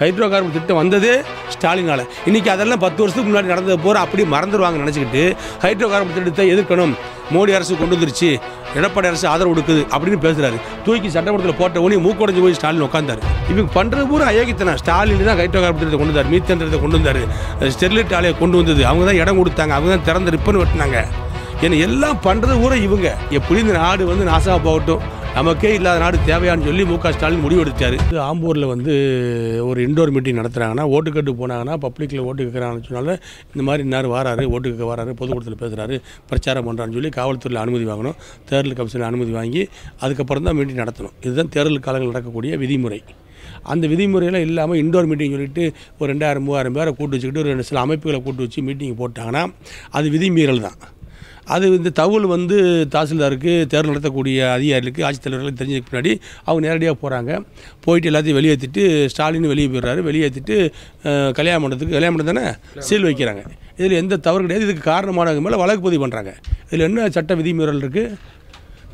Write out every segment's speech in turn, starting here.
hydro carbon திட்டம் வந்தது ஸ்டாலினால் இன்றைக்கி அதெல்லாம் பத்து வருஷத்துக்கு முன்னாடி நடந்தது போகிற அப்படி மறந்துடுவாங்க நினச்சிக்கிட்டு ஹைட்ரோ கார்பன் திட்டத்தை எதிர்க்கணும் மோடி அரசு கொண்டு வந்துருச்சு எடப்பாடி அரசு ஆதரவு கொடுக்குது அப்படின்னு பேசுகிறாரு தூக்கி சட்டமன்றத்தில் போட்ட உடனே மூக்கடைஞ்சு போய் ஸ்டாலின் உட்காந்தார் இவங்க பண்ணுறது பூரா அயோக்கித்தனா ஸ்டாலின் தான் ஹைட்ரோ கார்பன் திட்டத்தை கொண்டு வந்தார் மீத்தந்திரத்தை கொண்டு வந்தார் ஸ்டெர்லைட் ஆலையை கொண்டு வந்தது அவங்க தான் இடம் கொடுத்தாங்க அவங்க தான் திறந்து ரிப்பன் வெட்டினாங்க ஏன்னா எல்லாம் பண்ணுறது ஊரை இவங்க எப்படி இந்த நாடு வந்து நாசாக போகட்டும் நமக்கே இல்லாத நாடு தேவையான்னு சொல்லி மு க ஸ்டாலின் எடுத்தார் ஆம்பூரில் வந்து ஒரு இண்டோர் மீட்டிங் நடத்துகிறாங்கன்னா கட்டு போனாங்கன்னா பப்ளிக்கில் ஓட்டு கேட்குறாங்கன்னு சொன்னால இந்த மாதிரி இன்னார் வராரு ஓட்டு கேட்க வராரு பொதுக்கூட்டத்தில் பேசுகிறாரு பிரச்சாரம் பண்ணுறான்னு சொல்லி காவல்துறையில் அனுமதி வாங்கணும் தேர்தல் கமிஷனில் அனுமதி வாங்கி அதுக்கப்புறம் தான் மீட்டிங் நடத்தணும் இதுதான் தேர்தல் காலங்கள் நடக்கக்கூடிய விதிமுறை அந்த விதிமுறையெல்லாம் இல்லாமல் இண்டோர் மீட்டிங் சொல்லிட்டு ஒரு ரெண்டாயிரம் மூவாயிரம் பேரை கூட்டு வச்சுக்கிட்டு ஒரு சில அமைப்புகளை கூட்டு வச்சு மீட்டிங் போட்டாங்கன்னா அது விதிமீறல் தான் அது இந்த தகவல் வந்து தாசில்தாருக்கு தேர்வு நடத்தக்கூடிய அதிகாரிகளுக்கு ஆட்சித்தலைவர்களுக்கு தெரிஞ்சதுக்கு பின்னாடி அவங்க நேரடியாக போகிறாங்க போயிட்டு எல்லாத்தையும் வெளியேற்றிட்டு ஸ்டாலின் வெளியே போயிடுறாரு வெளியேற்றிட்டு கல்யாண மண்டலத்துக்கு கல்யாண மண்டலம் தானே சீல் வைக்கிறாங்க இதில் எந்த தவறு கிடையாது இதுக்கு காரணமானவங்க மேலே வழக்கு பதிவு பண்ணுறாங்க இதில் என்ன சட்ட விதிமுறைகள் இருக்குது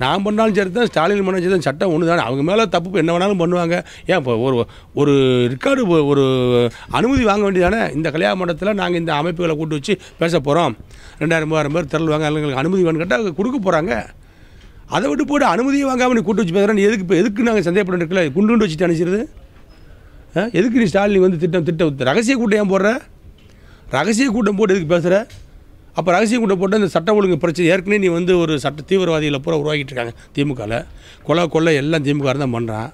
நான் பண்ணாலும் சரி தான் ஸ்டாலின் பண்ணாலும் சரி தான் சட்டம் ஒன்று தானே அவங்க மேலே தப்பு என்ன வேணாலும் பண்ணுவாங்க ஏன் இப்போ ஒரு ஒரு ரெக்கார்டு ஒரு அனுமதி வாங்க வேண்டியதானே இந்த கல்யாண மண்டபத்தில் நாங்கள் இந்த அமைப்புகளை கூட்டு வச்சு பேச போகிறோம் ரெண்டாயிரம் மூவாயிரம் பேர் திரள்வாங்க எங்களுக்கு அனுமதி வேணும் கேட்டால் கொடுக்க போகிறாங்க அதை விட்டு போட்டு அனுமதியை வாங்காமல் நீ கூட்டு வச்சு பேசுகிறேன் எதுக்கு இப்போ எதுக்கு நாங்கள் சந்தேகப்பட்டு இருக்கல குண்டு வச்சுட்டு அனுப்பிச்சிருது எதுக்கு நீ ஸ்டாலின் வந்து திட்டம் திட்டம் ரகசிய கூட்டம் ஏன் போடுற ரகசிய கூட்டம் போட்டு எதுக்கு பேசுகிற அப்போ ரகசியம் கூட்டம் போட்டு அந்த சட்ட ஒழுங்கு பிரச்சனை ஏற்கனவே நீ வந்து ஒரு சட்ட தீவிரவாதிகளை பூரா உருவாக்கிட்டு இருக்காங்க திமுகவில் கொலை கொள்ளை எல்லாம் திமுக தான் பண்ணுறான்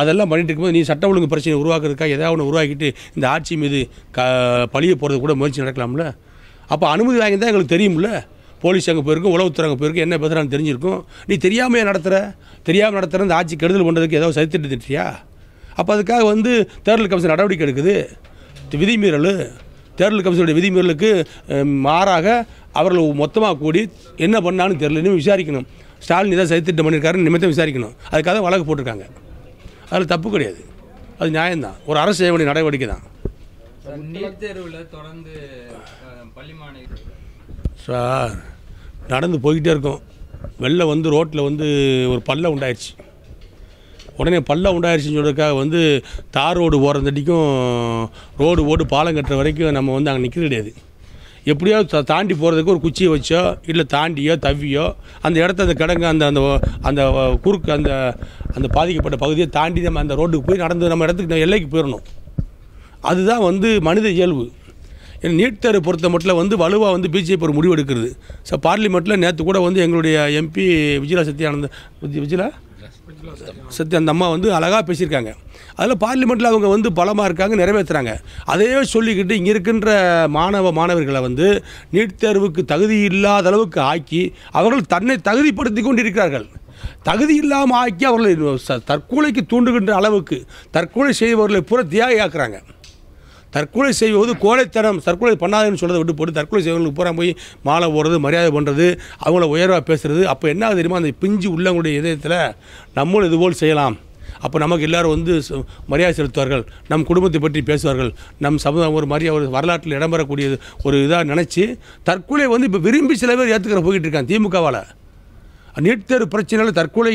அதெல்லாம் பண்ணிட்டு இருக்கும்போது நீ சட்ட ஒழுங்கு பிரச்சனை உருவாக்குறதுக்காக ஏதாவது ஒன்று உருவாக்கிட்டு இந்த ஆட்சி மீது க பழிய போகிறது கூட முயற்சி நடக்கலாம்ல அப்போ அனுமதி வாங்கி தான் எங்களுக்கு தெரியும்ல போலீஸ் அங்கே போயிருக்கும் உளவுத்துறை அங்கே போயிருக்கும் என்ன பேசுகிறான்னு தெரிஞ்சிருக்கும் நீ தெரியாமல் நடத்துகிற தெரியாமல் நடத்துகிற இந்த ஆட்சி கெடுதல் பண்ணுறதுக்கு ஏதாவது சரித்திட்டு திட்டியா அப்போ அதுக்காக வந்து தேர்தல் கமிஷன் நடவடிக்கை எடுக்குது விதிமீறல் தேர்தல் கமிஷனுடைய விதிமுறைகளுக்கு மாறாக அவர்கள் மொத்தமாக கூடி என்ன பண்ணாலும் தெரியல இனிமேல் விசாரிக்கணும் ஸ்டாலின் ஏதாவது திட்டம் பண்ணியிருக்காருன்னு நிமித்தம் விசாரிக்கணும் அதுக்காக வழக்கு போட்டிருக்காங்க அதில் தப்பு கிடையாது அது நியாயம்தான் ஒரு அரசு செய்ய வேண்டிய நடவடிக்கை தான் தொடர்ந்து சார் நடந்து போய்கிட்டே இருக்கும் வெளில வந்து ரோட்டில் வந்து ஒரு பல்ல உண்டாயிடுச்சு உடனே பள்ளம் உண்டாயிருச்சுன்னு சொல்கிறதுக்காக வந்து தார் ரோடு ஓரந்தட்டிக்கும் ரோடு ஓடு பாலம் கட்டுற வரைக்கும் நம்ம வந்து அங்கே நிற்கிறது கிடையாது எப்படியாவது தாண்டி போகிறதுக்கு ஒரு குச்சியை வச்சோ இல்லை தாண்டியோ தவியோ அந்த இடத்த அந்த கிடங்க அந்த அந்த அந்த குறுக்கு அந்த அந்த பாதிக்கப்பட்ட பகுதியை தாண்டி நம்ம அந்த ரோட்டுக்கு போய் நடந்து நம்ம இடத்துக்கு எல்லைக்கு போயிடணும் அதுதான் வந்து மனித இயல்பு நீட் தேர்வு பொறுத்த மட்டும் வந்து வலுவாக வந்து பிஜேபி ஒரு முடிவு எடுக்கிறது ஸோ பார்லிமெண்ட்டில் நேற்று கூட வந்து எங்களுடைய எம்பி விஜயலா சத்யானந்த விஜயலா சத்யா அந்த அம்மா வந்து அழகாக பேசியிருக்காங்க அதில் பார்லிமெண்ட்டில் அவங்க வந்து பலமாக இருக்காங்க நிறைவேற்றுறாங்க அதையே சொல்லிக்கிட்டு இங்கே இருக்கின்ற மாணவ மாணவர்களை வந்து நீட் தேர்வுக்கு தகுதி இல்லாத அளவுக்கு ஆக்கி அவர்கள் தன்னை தகுதிப்படுத்தி கொண்டிருக்கிறார்கள் தகுதி இல்லாமல் ஆக்கி அவர்களை தற்கொலைக்கு தூண்டுகின்ற அளவுக்கு தற்கொலை செய்பவர்களை பூரா தியாகியாக்குறாங்க தற்கொலை செய்வது கோழைத்தனம் தற்கொலை பண்ணாதுன்னு சொல்கிறத விட்டு போட்டு தற்கொலை செய்வங்களுக்கு போகிற போய் மாலை போடுறது மரியாதை பண்ணுறது அவங்கள உயர்வாக பேசுகிறது அப்போ என்ன தெரியுமா அந்த பிஞ்சு உள்ளவங்களுடைய இதயத்தில் நம்மளும் இதுபோல் செய்யலாம் அப்போ நமக்கு எல்லாரும் வந்து மரியாதை செலுத்துவார்கள் நம் குடும்பத்தை பற்றி பேசுவார்கள் நம் சமுதாயம் ஒரு மரியாதை ஒரு வரலாற்றில் இடம்பெறக்கூடியது ஒரு இதாக நினச்சி தற்கொலை வந்து இப்போ விரும்பி சில பேர் ஏற்றுக்கிற போய்கிட்டு இருக்கான் திமுகவால் நீட் தேர்வு பிரச்சனையில் தற்கொலை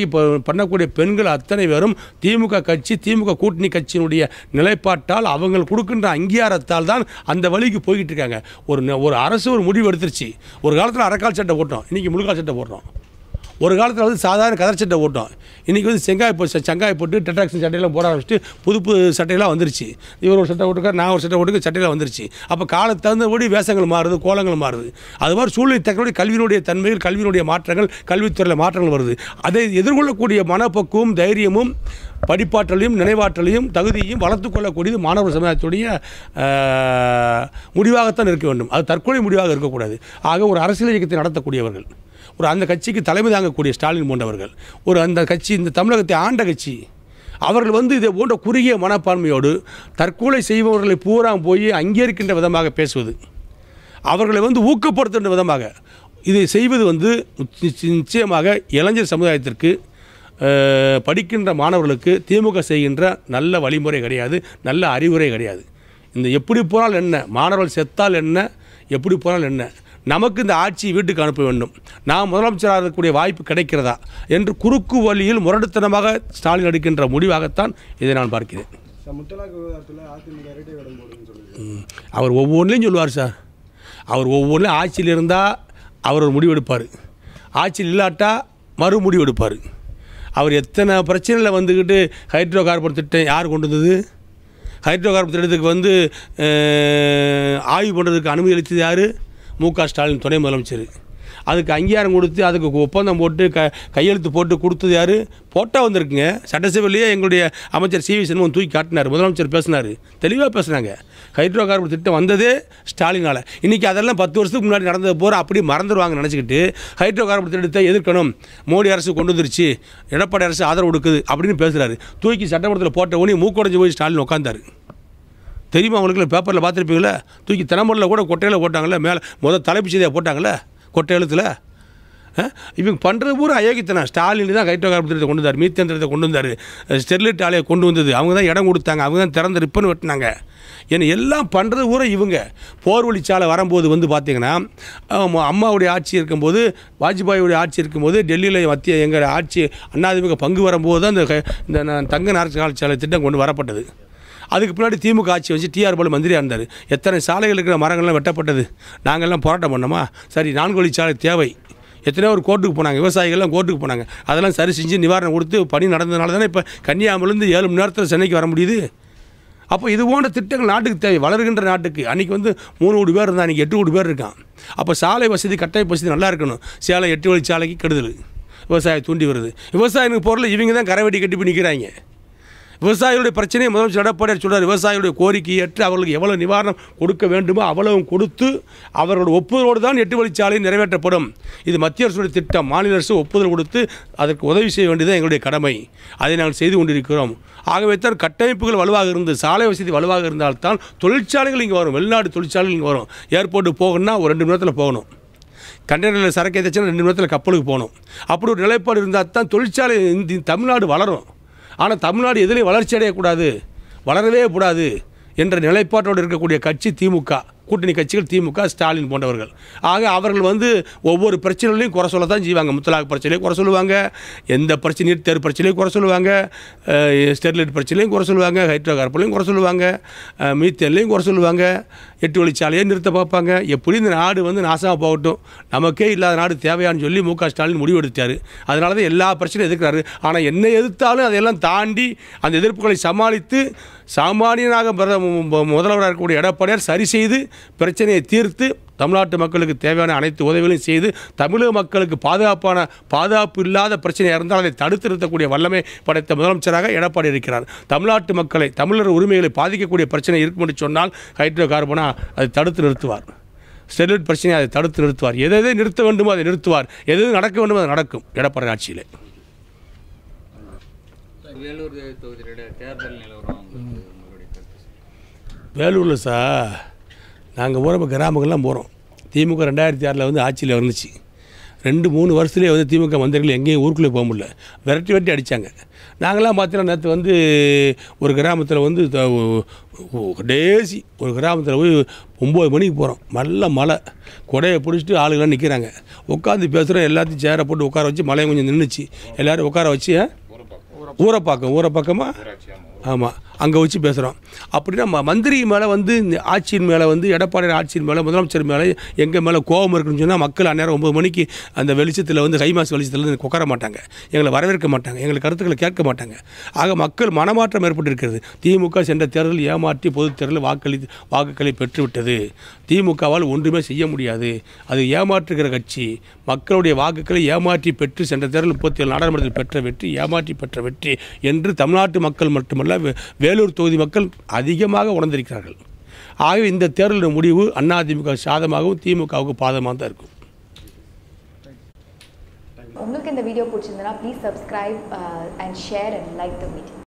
பண்ணக்கூடிய பெண்கள் அத்தனை பேரும் திமுக கட்சி திமுக கூட்டணி கட்சியினுடைய நிலைப்பாட்டால் அவங்கள் கொடுக்கின்ற அங்கீகாரத்தால் தான் அந்த வழிக்கு போய்கிட்டு இருக்காங்க ஒரு ஒரு அரசு ஒரு முடிவு எடுத்துருச்சு ஒரு காலத்தில் அரைக்கால் சட்டை போட்டோம் இன்றைக்கி முழுக்கால் சட்டை போடுறோம் ஒரு காலத்தில் வந்து சாதாரண கதர் சட்டை ஓட்டோம் இன்றைக்கி வந்து செங்காய் போ செங்காய் போட்டு டெட்ராக்ஷன் சட்டையெல்லாம் போட ஆரம்பிச்சுட்டு புது புது சட்டையெல்லாம் வந்துருச்சு இவர் ஒரு சட்டை ஓட்டுக்கார் நான் ஒரு சட்டை ஓட்டுக்க சட்டையெல்லாம் வந்துருச்சு அப்போ காலத்து தகுந்தபடி வேஷங்கள் மாறுது கோலங்கள் மாறுது அது மாதிரி சூழ்நிலை தக்கனுடைய கல்வியினுடைய தன்மைகள் கல்வியினுடைய மாற்றங்கள் கல்வித்துறையில் மாற்றங்கள் வருது அதை எதிர்கொள்ளக்கூடிய மனப்பக்குவம் தைரியமும் படிப்பாற்றலையும் நினைவாற்றலையும் தகுதியையும் வளர்த்து கொள்ளக்கூடியது மாணவர் சமுதாயத்துடைய முடிவாகத்தான் இருக்க வேண்டும் அது தற்கொலை முடிவாக இருக்கக்கூடாது ஆக ஒரு அரசியல் இயக்கத்தை நடத்தக்கூடியவர்கள் ஒரு அந்த கட்சிக்கு தலைமை தாங்கக்கூடிய ஸ்டாலின் போன்றவர்கள் ஒரு அந்த கட்சி இந்த தமிழகத்தை ஆண்ட கட்சி அவர்கள் வந்து இதை போன்ற குறுகிய மனப்பான்மையோடு தற்கொலை செய்பவர்களை பூரா போய் அங்கீகரிக்கின்ற விதமாக பேசுவது அவர்களை வந்து ஊக்கப்படுத்துகின்ற விதமாக இதை செய்வது வந்து நிச்சயமாக இளைஞர் சமுதாயத்திற்கு படிக்கின்ற மாணவர்களுக்கு திமுக செய்கின்ற நல்ல வழிமுறை கிடையாது நல்ல அறிவுரை கிடையாது இந்த எப்படி போனால் என்ன மாணவர்கள் செத்தால் என்ன எப்படி போனால் என்ன நமக்கு இந்த ஆட்சி வீட்டுக்கு அனுப்ப வேண்டும் நாம் முதலமைச்சராக இருக்கக்கூடிய வாய்ப்பு கிடைக்கிறதா என்று குறுக்கு வழியில் முரடுத்தனமாக ஸ்டாலின் எடுக்கின்ற முடிவாகத்தான் இதை நான் பார்க்கிறேன் அவர் ஒவ்வொன்றிலையும் சொல்லுவார் சார் அவர் ஒவ்வொன்றிலும் ஆட்சியில் இருந்தால் அவர் ஒரு முடிவெடுப்பார் ஆட்சியில் இல்லாட்டா மறு முடிவெடுப்பார் அவர் எத்தனை பிரச்சனையில் வந்துக்கிட்டு ஹைட்ரோ கார்பன் திட்டம் யார் கொண்டு வந்தது ஹைட்ரோ கார்பன் திட்டத்துக்கு வந்து ஆய்வு பண்ணுறதுக்கு அனுமதி அளித்தது யார் மு க ஸ்டாலின் துணை முதலமைச்சர் அதுக்கு அங்கீகாரம் கொடுத்து அதுக்கு ஒப்பந்தம் போட்டு க கையெழுத்து போட்டு கொடுத்தது யார் போட்டால் வந்திருக்குங்க சட்டசபையிலேயே எங்களுடைய அமைச்சர் சி வி சண்முகம் தூக்கி காட்டினார் முதலமைச்சர் பேசினார் தெளிவாக பேசுனாங்க ஹைட்ரோ கார்பன் திட்டம் வந்ததே ஸ்டாலினால் இன்றைக்கி அதெல்லாம் பத்து வருஷத்துக்கு முன்னாடி நடந்தது போகிற அப்படி மறந்துடுவாங்க நினச்சிக்கிட்டு ஹைட்ரோ கார்பன் திட்டத்தை எதிர்க்கணும் மோடி அரசு கொண்டு வந்துருச்சு எடப்பாடி அரசு ஆதரவு கொடுக்குது அப்படின்னு பேசுகிறாரு தூக்கி சட்டமன்றத்தில் போட்ட உடனே மூக்கடைஞ்சு போய் ஸ்டாலின் உட்காந்தாரு தெரியுமா அவங்களுக்கு பேப்பரில் பார்த்துருப்பீங்களே தூக்கி தினமரில் கூட கொட்டையில் போட்டாங்களே மேலே முதல் தலைப்பு செய்தியாக போட்டாங்களே கொட்டை எழுத்தில் இவங்க பண்ணுறது பூரா அயோகித்தனா ஸ்டாலின் தான் கைட்டோகாரத்தை கொண்டு வந்தார் மீத்தந்திரத்தை கொண்டு வந்தார் ஸ்டெர்லைட் ஆலையை கொண்டு வந்தது அவங்க தான் இடம் கொடுத்தாங்க அவங்க தான் திறந்து ரிப்பன் வெட்டினாங்க ஏன்னா எல்லாம் பண்ணுறது பூரா இவங்க போர் வழிச்சாலை வரும்போது வந்து பார்த்திங்கன்னா அம்மாவுடைய ஆட்சி இருக்கும்போது வாஜ்பாயுடைய ஆட்சி இருக்கும்போது டெல்லியில் மத்திய எங்கள் ஆட்சி அண்ணாதிமுக பங்கு வரும்போது தான் இந்த தங்க நாற்காலி திட்டம் கொண்டு வரப்பட்டது அதுக்கு பின்னாடி திமுக ஆட்சி வச்சு டிஆர் பாலு மந்திரியாக இருந்தார் எத்தனை சாலைகள் இருக்கிற மரங்கள்லாம் வெட்டப்பட்டது நாங்கள்லாம் போராட்டம் பண்ணோமா சரி நான்கு சாலை தேவை எத்தனையோ ஒரு கோர்ட்டுக்கு போனாங்க விவசாயிகள்லாம் கோர்ட்டுக்கு போனாங்க அதெல்லாம் சரி செஞ்சு நிவாரணம் கொடுத்து பணி நடந்ததுனால தானே இப்போ கன்னியாகுமரிலேருந்து ஏழு மணி நேரத்தில் சென்னைக்கு வர முடியுது அப்போ இது போன்ற திட்டங்கள் நாட்டுக்கு தேவை வளர்கின்ற நாட்டுக்கு அன்றைக்கி வந்து மூணு கோடி பேர் இருந்தால் அன்றைக்கி எட்டு கோடி பேர் இருக்கான் அப்போ சாலை வசதி கட்டாய வசதி நல்லா இருக்கணும் சேலை எட்டு வழி சாலைக்கு கெடுதல் விவசாயம் தூண்டி வருது விவசாயிகளுக்கு பொருள் இவங்க தான் கரை வெட்டி கட்டி பண்ணிக்கிறாங்க விவசாயிகளுடைய பிரச்சனையை முதலமைச்சர் எடப்பாடியார் சொல்கிறார் விவசாயிகளுடைய கோரிக்கையை ஏற்று அவர்களுக்கு எவ்வளோ நிவாரணம் கொடுக்க வேண்டுமோ அவ்வளவும் கொடுத்து அவர்களோட ஒப்புதலோடு தான் எட்டு வழிச்சாலை நிறைவேற்றப்படும் இது மத்திய அரசுடைய திட்டம் மாநில அரசு ஒப்புதல் கொடுத்து அதற்கு உதவி செய்ய வேண்டியது எங்களுடைய கடமை அதை நாங்கள் செய்து கொண்டிருக்கிறோம் ஆகவே தான் கட்டமைப்புகள் வலுவாக இருந்து சாலை வசதி வலுவாக இருந்தால்தான் தொழிற்சாலைகள் இங்கே வரும் வெளிநாடு தொழிற்சாலைகள் இங்கே வரும் ஏர்போர்ட்டு போகணும்னா ஒரு ரெண்டு மணி நேரத்தில் போகணும் கண்டெய்னரில் சரக்கு ஏதாச்சுன்னா ரெண்டு மணி நேரத்தில் கப்பலுக்கு போகணும் அப்படி ஒரு நிலைப்பாடு இருந்தால் தான் தொழிற்சாலை இந்த தமிழ்நாடு வளரும் ஆனால் தமிழ்நாடு எதிலையும் வளர்ச்சி அடையக்கூடாது வளரவே கூடாது என்ற நிலைப்பாட்டோடு இருக்கக்கூடிய கட்சி திமுக கூட்டணி கட்சிகள் திமுக ஸ்டாலின் போன்றவர்கள் ஆக அவர்கள் வந்து ஒவ்வொரு பிரச்சனைகளையும் குறை சொல்ல தான் செய்வாங்க முத்தலாக பிரச்சனையும் குறை சொல்லுவாங்க எந்த பிரச்சனையும் தெரு பிரச்சனையும் குறை சொல்லுவாங்க ஸ்டெர்லைட் பிரச்சனையும் குறை சொல்லுவாங்க ஹைட்ரோ கார்பன்லையும் குறை சொல்லுவாங்க மீத்தேன்லையும் குறை சொல்லுவாங்க எட்டு வழிச்சாலையே நிறுத்த பார்ப்பாங்க எப்படி இந்த நாடு வந்து நாசமாக போகட்டும் நமக்கே இல்லாத நாடு தேவையானு சொல்லி மு க ஸ்டாலின் முடிவெடுத்தார் அதனால தான் எல்லா பிரச்சனையும் எதிர்க்கிறாரு ஆனால் என்ன எதிர்த்தாலும் அதையெல்லாம் தாண்டி அந்த எதிர்ப்புகளை சமாளித்து சாமானியனாக முதல்வராக இருக்கக்கூடிய எடப்பாடியார் சரி செய்து பிரச்சனையை தீர்த்து தமிழ்நாட்டு மக்களுக்கு தேவையான அனைத்து உதவிகளையும் செய்து தமிழக மக்களுக்கு பாதுகாப்பான பாதுகாப்பு இல்லாத பிரச்சனை இருந்தால் அதை தடுத்து நிறுத்தக்கூடிய வல்லமை படைத்த முதலமைச்சராக எடப்பாடி இருக்கிறார் தமிழ்நாட்டு மக்களை தமிழர் உரிமைகளை பாதிக்கக்கூடிய பிரச்சனை இருக்கும்னு சொன்னால் ஹைட்ரோ கார்பனாக அதை தடுத்து நிறுத்துவார் ஸ்டெர்லைட் பிரச்சனையை அதை தடுத்து நிறுத்துவார் எதை எதை நிறுத்த வேண்டுமோ அதை நிறுத்துவார் எது நடக்க வேண்டுமோ அது நடக்கும் எடப்பாடி ஆட்சியில் வேலூர் தொகுதியிலே தேர்தல் நிலவரம் வேலூரில் சார் நாங்கள் போகிற கிராமங்கள்லாம் போகிறோம் திமுக ரெண்டாயிரத்தி ஆறில் வந்து ஆட்சியில் வந்துச்சு ரெண்டு மூணு வருஷத்துலேயே வந்து திமுக மந்திரிகள் எங்கேயும் ஊருக்குள்ளே போக முடியல விரட்டி வெட்டி அடித்தாங்க நாங்களாம் பார்த்தீங்கன்னா நேற்று வந்து ஒரு கிராமத்தில் வந்து டேசி ஒரு கிராமத்தில் போய் ஒம்பது மணிக்கு போகிறோம் நல்ல மழை கொடையை பிடிச்சிட்டு ஆளுங்களாம் நிற்கிறாங்க உட்காந்து பேசுகிறோம் எல்லாத்தையும் சேரை போட்டு உட்கார வச்சு மழையும் கொஞ்சம் நின்றுச்சு எல்லோரும் உட்கார வச்சு ஊரை பார்க்கம் ஊரை பக்கமாக ஆமாம் அங்கே வச்சு பேசுகிறோம் அப்படின்னா மந்திரி மேலே வந்து இந்த ஆட்சியின் மேலே வந்து எடப்பாடியார் ஆட்சியின் மேலே முதலமைச்சர் மேலே எங்கள் மேலே கோபம் இருக்குன்னு சொன்னால் மக்கள் அந்நேரம் ஒம்பது மணிக்கு அந்த வெளிச்சத்தில் வந்து ஹைமாஸ் வெளிச்சத்தில் வந்து கொக்கர மாட்டாங்க எங்களை வரவேற்க மாட்டாங்க எங்களை கருத்துக்களை கேட்க மாட்டாங்க ஆக மக்கள் மனமாற்றம் ஏற்பட்டிருக்கிறது திமுக சென்ற தேர்தல் ஏமாற்றி பொது தேர்தல் வாக்களித்து வாக்குகளை பெற்றுவிட்டது திமுகவால் ஒன்றுமே செய்ய முடியாது அது ஏமாற்றுகிற கட்சி மக்களுடைய வாக்குகளை ஏமாற்றி பெற்று சென்ற தேர்தல் முப்பத்தி ஏழு நாடாளுமன்றத்தில் பெற்ற வெற்றி ஏமாற்றி பெற்ற வெற்றி என்று தமிழ்நாட்டு மக்கள் மட்டுமல்ல வேலூர் தொகுதி மக்கள் அதிகமாக உணர்ந்திருக்கிறார்கள் ஆகவே இந்த தேர்தலின் முடிவு அதிமுக சாதமாகவும் திமுகவுக்கு பாதமாக தான் இருக்கும் உங்களுக்கு இந்த வீடியோ பிடிச்சிருந்தா please subscribe and share and like the video